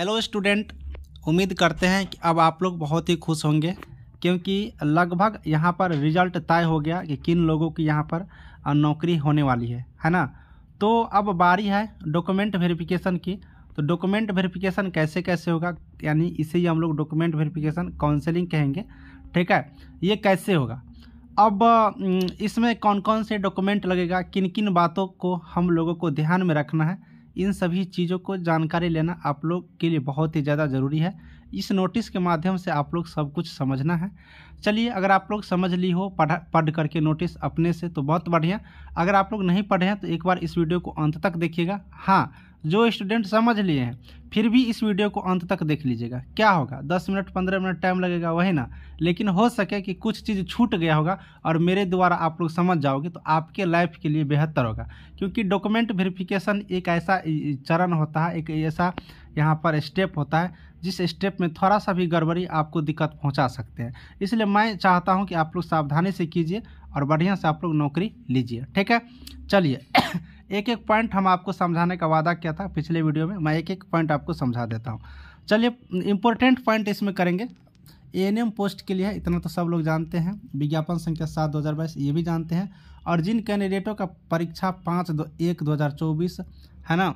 hello student उम्मीद करते हैं कि अब आप लोग बहुत ही खुश होंगे क्योंकि लगभग यहाँ पर रिजल्ट तय हो गया कि किन लोगों की यहाँ पर नौकरी होने वाली है है ना तो अब बारी है डॉक्यूमेंट वेरिफिकेशन की तो डॉक्यूमेंट वेरिफिकेशन कैसे कैसे होगा यानी इसे ही हम लोग डॉक्यूमेंट वेरिफिकेशन काउंसलिंग कहेंगे ठीक है ये कैसे होगा अब इसमें कौन कौन से डॉक्यूमेंट लगेगा किन किन बातों को हम लोगों को ध्यान में रखना है इन सभी चीज़ों को जानकारी लेना आप लोग के लिए बहुत ही ज़्यादा ज़रूरी है इस नोटिस के माध्यम से आप लोग सब कुछ समझना है चलिए अगर आप लोग समझ ली हो पढ़ पढ़ करके नोटिस अपने से तो बहुत बढ़िया अगर आप लोग नहीं पढ़े हैं तो एक बार इस वीडियो को अंत तक देखिएगा हाँ जो स्टूडेंट समझ लिए हैं फिर भी इस वीडियो को अंत तक देख लीजिएगा क्या होगा दस मिनट पंद्रह मिनट टाइम लगेगा वही ना लेकिन हो सके कि कुछ चीज़ छूट गया होगा और मेरे द्वारा आप लोग समझ जाओगे तो आपके लाइफ के लिए बेहतर होगा क्योंकि डॉक्यूमेंट वेरिफिकेशन एक ऐसा चरण होता है एक ऐसा यहाँ पर स्टेप होता है जिस स्टेप में थोड़ा सा भी गड़बड़ी आपको दिक्कत पहुँचा सकते हैं इसलिए मैं चाहता हूँ कि आप लोग सावधानी से कीजिए और बढ़िया से आप लोग नौकरी लीजिए ठीक है चलिए एक एक पॉइंट हम आपको समझाने का वादा किया था पिछले वीडियो में मैं एक एक पॉइंट आपको समझा देता हूँ चलिए इंपॉर्टेंट पॉइंट इसमें करेंगे एएनएम पोस्ट के लिए इतना तो सब लोग जानते हैं विज्ञापन संख्या सात दो हज़ार बाईस ये भी जानते हैं और जिन कैंडिडेटों का परीक्षा पाँच दो एक दो हज़ार चौबीस है ना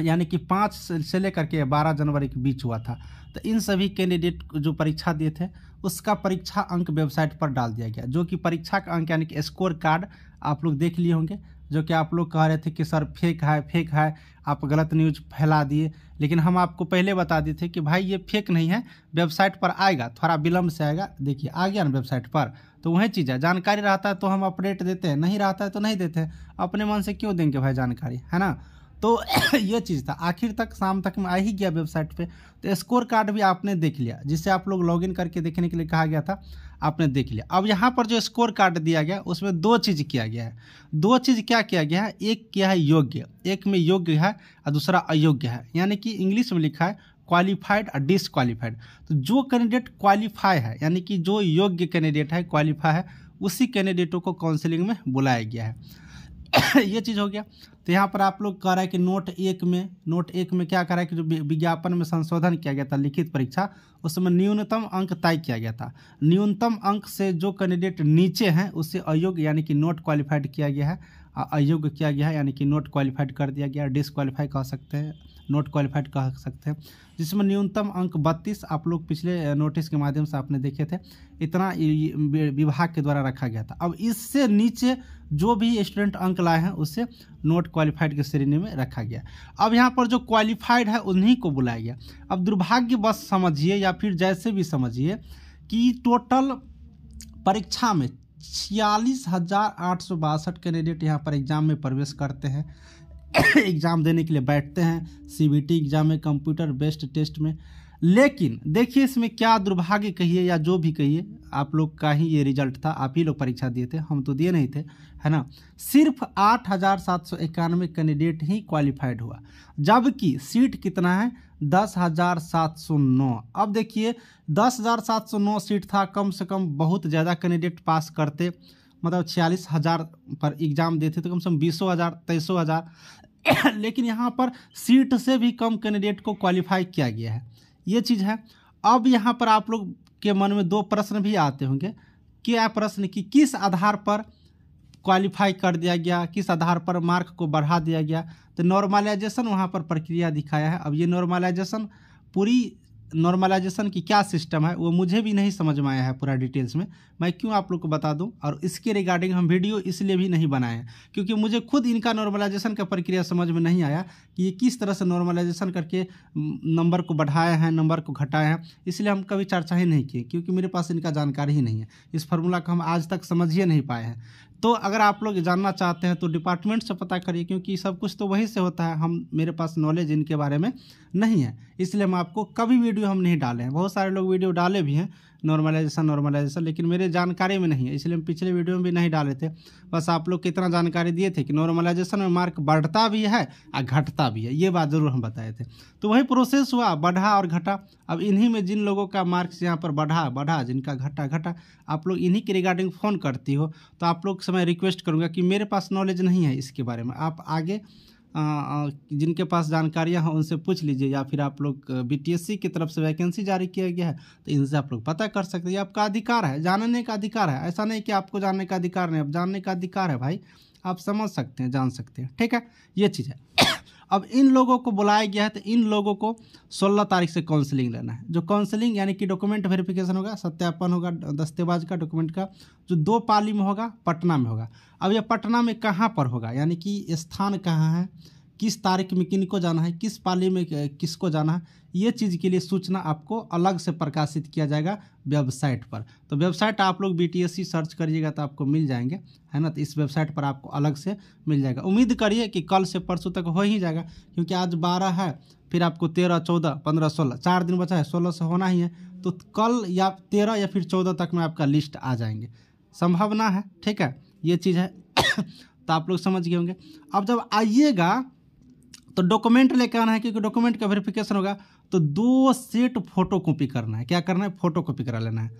यानी कि पाँच से लेकर के बारह जनवरी के बीच हुआ था तो इन सभी कैंडिडेट जो परीक्षा दिए थे उसका परीक्षा अंक वेबसाइट पर डाल दिया गया जो कि परीक्षा का अंक यानी कि स्कोर कार्ड आप लोग देख लिए होंगे जो कि आप लोग कह रहे थे कि सर फेक है फेक है आप गलत न्यूज फैला दिए लेकिन हम आपको पहले बता दिए थे कि भाई ये फेक नहीं है वेबसाइट पर आएगा थोड़ा विलम्ब से आएगा देखिए आ गया ना वेबसाइट पर तो वही चीज़ है जानकारी रहता है तो हम अपडेट देते हैं नहीं रहता है तो नहीं देते अपने मन से क्यों देंगे भाई जानकारी है ना तो ये चीज़ था आखिर तक शाम तक में आ ही गया वेबसाइट पे तो स्कोर कार्ड भी आपने देख लिया जिससे आप लोग लॉगिन करके देखने के लिए कहा गया था आपने देख लिया अब यहाँ पर जो स्कोर कार्ड दिया गया उसमें दो चीज़ किया गया है दो चीज़ क्या किया गया है एक किया है योग्य एक में योग्य है और दूसरा अयोग्य है यानी कि इंग्लिश में लिखा है क्वालिफाइड और डिसक्वालिफाइड तो जो कैंडिडेट क्वालिफाई है यानी कि जो योग्य कैंडिडेट है क्वालिफाई है उसी कैंडिडेटों को काउंसिलिंग में बुलाया गया है ये चीज़ हो गया तो यहाँ पर आप लोग कह रहा है कि नोट एक में नोट एक में क्या कह रहा है कि जो विज्ञापन में संशोधन किया गया था लिखित परीक्षा उसमें न्यूनतम अंक तय किया गया था न्यूनतम अंक से जो कैंडिडेट नीचे हैं उसे अयोग्य यानी कि नोट क्वालिफाइड किया गया है अयोग्य किया गया है यानी कि नोट क्वालिफाइड कर दिया गया डिसक्वालीफाई कह सकते हैं नॉट क्वालिफाइड कह सकते हैं जिसमें न्यूनतम अंक बत्तीस आप लोग पिछले नोटिस के माध्यम से आपने देखे थे इतना विभाग के द्वारा रखा गया था अब इससे नीचे जो भी स्टूडेंट अंक लाए हैं उसे नॉट क्वालिफाइड के श्रेणी में रखा गया अब यहाँ पर जो क्वालिफाइड है उन्हीं को बुलाया गया अब दुर्भाग्यवश समझिए या फिर जैसे भी समझिए कि टोटल परीक्षा में छियालीस हज़ार आठ सौ बासठ कैंडिडेट यहाँ पर एग्ज़ाम में प्रवेश करते हैं एग्ज़ाम देने के लिए बैठते हैं सीबीटी एग्ज़ाम में कंप्यूटर बेस्ड टेस्ट में लेकिन देखिए इसमें क्या दुर्भाग्य कहिए या जो भी कहिए आप लोग का ही ये रिजल्ट था आप ही लोग परीक्षा दिए थे हम तो दिए नहीं थे है ना सिर्फ आठ हज़ार सात सौ इक्यानवे कैंडिडेट ही क्वालिफाइड हुआ जबकि सीट कितना है दस हज़ार सात सौ नौ अब देखिए दस हज़ार सात सौ नौ सीट था कम से कम बहुत ज़्यादा कैंडिडेट पास करते मतलब छियालीस हज़ार पर एग्ज़ाम देते तो कम से कम बीसों हज़ार तेईसों हज़ार लेकिन यहाँ पर सीट से भी कम कैंडिडेट को क्वालिफाई किया गया है ये चीज़ है अब यहाँ पर आप लोग के मन में दो प्रश्न भी आते होंगे क्या प्रश्न कि किस आधार पर क्वालिफाई कर दिया गया किस आधार पर मार्क को बढ़ा दिया गया तो नॉर्मलाइजेशन वहाँ पर प्रक्रिया दिखाया है अब ये नॉर्मलाइजेशन पूरी नॉर्मलाइजेशन की क्या सिस्टम है वो मुझे भी नहीं समझ में आया है पूरा डिटेल्स में मैं क्यों आप लोग को बता दूं और इसके रिगार्डिंग हम वीडियो इसलिए भी नहीं बनाए हैं क्योंकि मुझे खुद इनका नॉर्मलाइजेशन का प्रक्रिया समझ में नहीं आया कि ये किस तरह से नॉर्मलाइजेशन करके नंबर को बढ़ाए हैं नंबर को घटाए हैं इसलिए हम कभी चर्चा ही नहीं किए क्योंकि मेरे पास इनका जानकारी ही नहीं है इस फार्मूला को हम आज तक समझ ही नहीं पाए हैं तो अगर आप लोग जानना चाहते हैं तो डिपार्टमेंट से पता करिए क्योंकि सब कुछ तो वहीं से होता है हम मेरे पास नॉलेज इनके बारे में नहीं है इसलिए हम आपको कभी वीडियो हम नहीं डाले हैं बहुत सारे लोग वीडियो डाले भी हैं नॉर्मलाइजेशन नॉर्मलाइजेशन लेकिन मेरे जानकारी में नहीं है इसलिए हम पिछले वीडियो में भी नहीं डाले थे बस आप लोग कितना जानकारी दिए थे कि नॉर्मलाइजेशन में मार्क बढ़ता भी है और घटता भी है ये बात ज़रूर हम बताए थे तो वही प्रोसेस हुआ बढ़ा और घटा अब इन्हीं में जिन लोगों का मार्क्स यहाँ पर बढ़ा बढ़ा जिनका घटा घटा आप लोग इन्हीं के रिगार्डिंग फ़ोन करती हो तो आप लोग से मैं रिक्वेस्ट करूँगा कि मेरे पास नॉलेज नहीं है इसके बारे में आप आगे जिनके पास जानकारियां हैं उनसे पूछ लीजिए या फिर आप लोग बीटीएससी की तरफ से वैकेंसी जारी किया गया है तो इनसे आप लोग पता कर सकते हैं आपका अधिकार है जानने का अधिकार है ऐसा नहीं कि आपको जानने का अधिकार नहीं अब जानने का अधिकार है भाई आप समझ सकते हैं जान सकते हैं ठीक है ये चीज़ है अब इन लोगों को बुलाया गया है तो इन लोगों को 16 तारीख से काउंसलिंग लेना है जो काउंसलिंग यानी कि डॉक्यूमेंट वेरिफिकेशन होगा सत्यापन होगा दस्तेबाज का डॉक्यूमेंट का जो दो पाली में होगा पटना में होगा अब यह पटना में कहाँ पर होगा यानी कि स्थान कहाँ है किस तारीख में किन को जाना है किस पाली में किसको जाना है ये चीज़ के लिए सूचना आपको अलग से प्रकाशित किया जाएगा वेबसाइट पर तो वेबसाइट आप लोग बी सर्च करिएगा तो आपको मिल जाएंगे है ना तो इस वेबसाइट पर आपको अलग से मिल जाएगा उम्मीद करिए कि कल से परसों तक हो ही जाएगा क्योंकि आज बारह है फिर आपको तेरह चौदह पंद्रह सोलह चार दिन बचा है सोलह से होना ही है तो कल या तेरह या फिर चौदह तक में आपका लिस्ट आ जाएंगे संभावना है ठीक है ये चीज़ है तो आप लोग समझ गए होंगे अब जब आइएगा तो डॉक्यूमेंट लेकर आना है क्योंकि डॉक्यूमेंट का वेरिफिकेशन होगा तो दो सेट फोटो कॉपी करना है क्या करना है फोटो कॉपी करा लेना है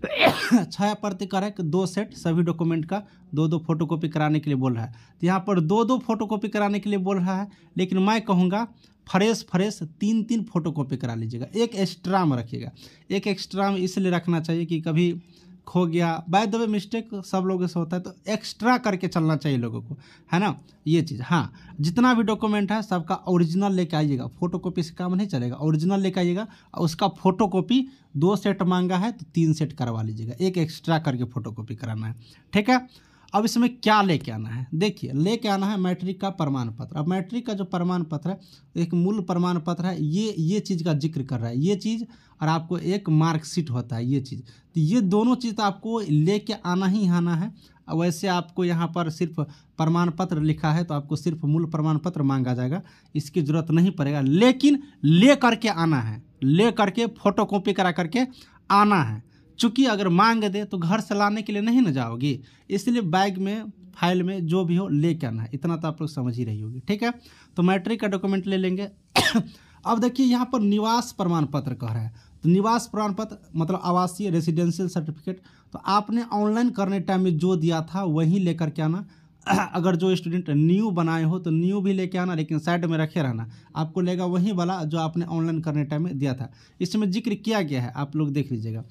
छाया प्रति कर दो सेट सभी डॉक्यूमेंट का दो दो फोटो कॉपी कराने के लिए बोल रहा है तो यहाँ पर दो दो फोटो कॉपी कराने के लिए बोल रहा है लेकिन मैं कहूँगा फ्रेश फ्रेश तीन तीन फोटो कॉपी करा लीजिएगा एक एक्स्ट्रा में रखिएगा एक एक्स्ट्रा में इसलिए रखना चाहिए कि कभी खो गया बाय द वे मिस्टेक सब लोगों से होता है तो एक्स्ट्रा करके चलना चाहिए लोगों को है ना ये चीज़ हाँ जितना भी डॉक्यूमेंट है सबका ओरिजिनल लेके आइएगा फोटो कॉपी से काम नहीं चलेगा ओरिजिनल लेके आइएगा और उसका फोटो कॉपी दो सेट मांगा है तो तीन सेट करवा लीजिएगा एक एक्स्ट्रा करके फोटो कॉपी कराना है ठीक है अब इसमें क्या लेके आना है देखिए लेके आना है मैट्रिक का प्रमाण पत्र अब मैट्रिक का जो प्रमाण पत्र है एक मूल प्रमाण पत्र है ये ये चीज़ का जिक्र कर रहा है ये चीज़ और आपको एक मार्कशीट होता है ये चीज़ तो ये दोनों चीज़ तो आपको लेके आना ही आना है वैसे आपको यहाँ पर सिर्फ प्रमाण पत्र लिखा है तो आपको सिर्फ मूल प्रमाण पत्र मांगा जाएगा इसकी ज़रूरत नहीं पड़ेगा लेकिन ले करके आना है ले करके फोटो कॉपी करा करके आना है चूँकि अगर मांग दे तो घर से लाने के लिए नहीं ना जाओगी इसलिए बैग में फाइल में जो भी हो ले के आना है इतना तो आप लोग समझ ही रही होगी ठीक है तो मैट्रिक का डॉक्यूमेंट ले लेंगे अब देखिए यहाँ पर निवास प्रमाण पत्र कह रहा है तो निवास प्रमाण पत्र मतलब आवासीय रेसिडेंशियल सर्टिफिकेट तो आपने ऑनलाइन करने टाइम में जो दिया था वही लेकर के आना अगर जो स्टूडेंट न्यू बनाए हो तो न्यू भी लेके आना लेकिन साइड में रखे रहना आपको लेगा वही वाला जो आपने ऑनलाइन करने टाइम में दिया था इसमें जिक्र किया गया है आप लोग देख लीजिएगा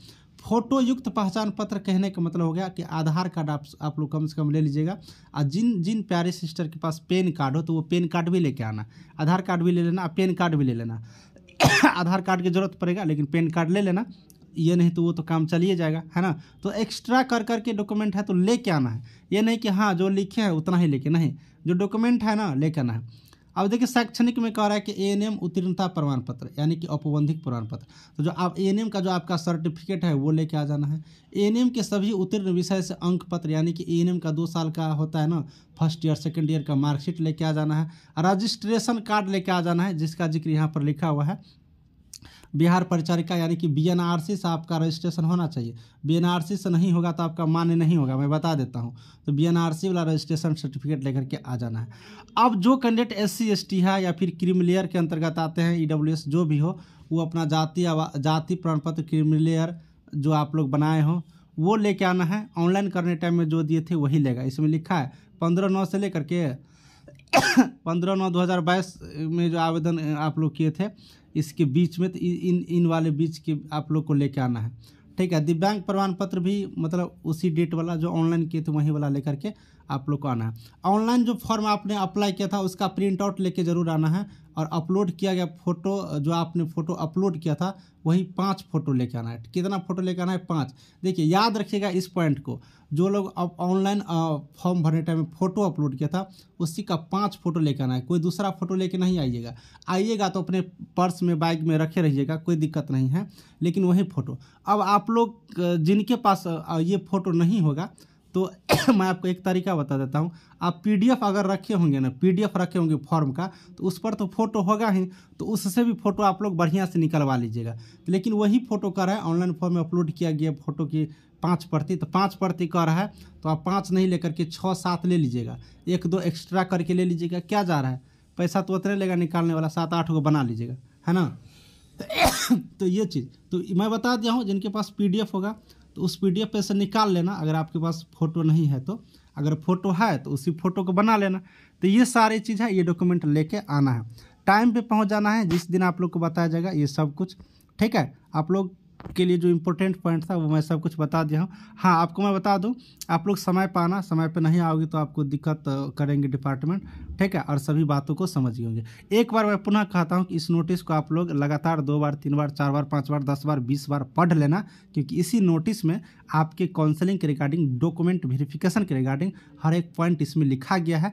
फोटो युक्त पहचान पत्र कहने का मतलब हो गया कि आधार कार्ड आप आप लोग कम से कम ले लीजिएगा और जिन जिन प्यारे सिस्टर के पास पेन कार्ड हो तो वो पेन कार्ड भी लेके आना आधार कार्ड भी ले लेना और पेन कार्ड भी ले लेना आधार कार्ड की ज़रूरत पड़ेगा लेकिन पेन कार्ड ले लेना ये नहीं तो वो तो काम चलिए जाएगा है ना तो एक्स्ट्रा कर करके डॉक्यूमेंट है तो लेके आना है ये नहीं कि हाँ जो लिखे हैं उतना ही लेके नहीं जो डॉक्यूमेंट है ना लेके आना है अब देखिए शैक्षणिक में कह रहा है कि ए एन एम उत्तीर्णता प्रमाण पत्र यानी कि औपबंधिक प्रमाण पत्र तो जो आप ए एन एम का जो आपका सर्टिफिकेट है वो लेके आ जाना है ए एन एम के सभी उत्तीर्ण विषय से अंक पत्र यानी कि ए एन एम का दो साल का होता है ना फर्स्ट ईयर सेकेंड ईयर का मार्कशीट लेके आ जाना है रजिस्ट्रेशन कार्ड लेके आ जाना है जिसका जिक्र यहाँ पर लिखा हुआ है बिहार परिचारिका यानी कि बी से आपका रजिस्ट्रेशन होना चाहिए बी से नहीं होगा तो आपका मान्य नहीं होगा मैं बता देता हूँ तो बी वाला रजिस्ट्रेशन सर्टिफिकेट लेकर के आ जाना है अब जो कैंडिडेट एस सी है या फिर क्रिमिलेयर के अंतर्गत आते हैं ई e जो भी हो वो अपना जाति जाति प्रमाण पत्र क्रिमिलेयर जो आप लोग बनाए हों वो लेके आना है ऑनलाइन करने टाइम में जो दिए थे वही लेगा इसमें लिखा है पंद्रह नौ से लेकर के पंद्रह नौ दो हज़ार बाईस में जो आवेदन आप लोग किए थे इसके बीच में तो इन इन वाले बीच के आप लोग को लेके आना है ठीक है दिव्यांग प्रमाण पत्र भी मतलब उसी डेट वाला जो ऑनलाइन किए थे वहीं वाला लेकर के आप लोग को आना है ऑनलाइन जो फॉर्म आपने अप्लाई किया था उसका प्रिंट आउट लेके ज़रूर आना है और अपलोड किया गया फोटो जो आपने फोटो अपलोड किया था वही पाँच फोटो लेके आना है कितना फोटो लेके आना है पाँच देखिए याद रखिएगा इस पॉइंट को जो लोग अब ऑनलाइन फॉर्म भरने टाइम में फ़ोटो अपलोड किया था उसी का पाँच फोटो लेके आना है कोई दूसरा फोटो लेके नहीं आइएगा आइएगा तो अपने पर्स में बाइक में रखे रहिएगा कोई दिक्कत नहीं है लेकिन वही फ़ोटो अब आप लोग जिनके पास ये फ़ोटो नहीं होगा तो मैं आपको एक तरीका बता देता हूँ आप पीडीएफ अगर रखे होंगे ना पीडीएफ रखे होंगे फॉर्म का तो उस पर तो फोटो होगा ही तो उससे भी फोटो आप लोग बढ़िया से निकलवा लीजिएगा लेकिन वही फोटो कर रहा है ऑनलाइन फॉर्म में अपलोड किया गया फोटो की पाँच प्रति तो पाँच प्रति कर रहा है तो आप पाँच नहीं लेकर के छः सात ले लीजिएगा एक दो एक्स्ट्रा करके ले लीजिएगा क्या जा रहा है पैसा तो उतरे लेगा निकालने वाला सात आठ को बना लीजिएगा है ना तो ये चीज़ तो मैं बता दिया हूँ जिनके पास पीडीएफ होगा तो उस पी पे से निकाल लेना अगर आपके पास फ़ोटो नहीं है तो अगर फ़ोटो है तो उसी फ़ोटो को बना लेना तो ये सारी चीज़ है ये डॉक्यूमेंट लेके आना है टाइम पे पहुंच जाना है जिस दिन आप लोग को बताया जाएगा ये सब कुछ ठीक है आप लोग के लिए जो इम्पोर्टेंट पॉइंट था वो मैं सब कुछ बता दिया हूँ हाँ आपको मैं बता दूँ आप लोग समय पाना समय पे नहीं आओगे तो आपको दिक्कत करेंगे डिपार्टमेंट ठीक है और सभी बातों को समझिए होंगे एक बार मैं पुनः कहता हूँ कि इस नोटिस को आप लोग लगातार दो बार तीन बार चार बार पाँच बार दस बार बीस बार पढ़ लेना क्योंकि इसी नोटिस में आपके काउंसलिंग के रिगार्डिंग डॉक्यूमेंट वेरिफिकेशन के रिगार्डिंग हर एक पॉइंट इसमें लिखा गया है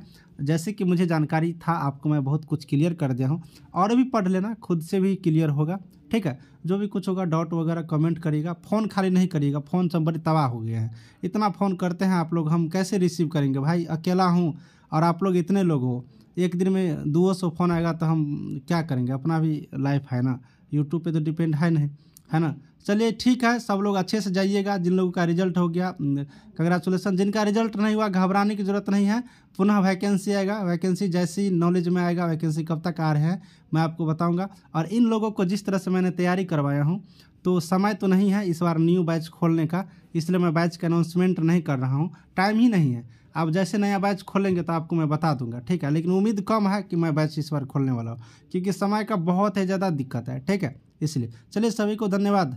जैसे कि मुझे जानकारी था आपको मैं बहुत कुछ क्लियर कर दिया हूँ और भी पढ़ लेना खुद से भी क्लियर होगा ठीक है जो भी कुछ होगा डाउट वगैरह कमेंट करिएगा फ़ोन खाली नहीं करिएगा फ़ोन सब बड़े तबाह हो गए हैं इतना फ़ोन करते हैं आप लोग हम कैसे रिसीव करेंगे भाई अकेला हूँ और आप लोग इतने लोग हो एक दिन में दो सौ फोन आएगा तो हम क्या करेंगे अपना भी लाइफ है ना यूट्यूब पे तो डिपेंड है नहीं है ना चलिए ठीक है सब लोग अच्छे से जाइएगा जिन लोगों का रिजल्ट हो गया कंग्रेचुलेसन जिनका रिजल्ट नहीं हुआ घबराने की जरूरत नहीं है पुनः वैकेंसी आएगा वैकेंसी जैसी नॉलेज में आएगा वैकेंसी कब तक आ रहे हैं मैं आपको बताऊँगा और इन लोगों को जिस तरह से मैंने तैयारी करवाया हूँ तो समय तो नहीं है इस बार न्यू बैच खोलने का इसलिए मैं बैच का अनाउंसमेंट नहीं कर रहा हूँ टाइम ही नहीं है आप जैसे नया बैच खोलेंगे तो आपको मैं बता दूंगा ठीक है लेकिन उम्मीद कम है कि मैं बैच इस बार खोलने वाला हूँ क्योंकि समय का बहुत ही ज़्यादा दिक्कत है ठीक है इसलिए चलिए सभी को धन्यवाद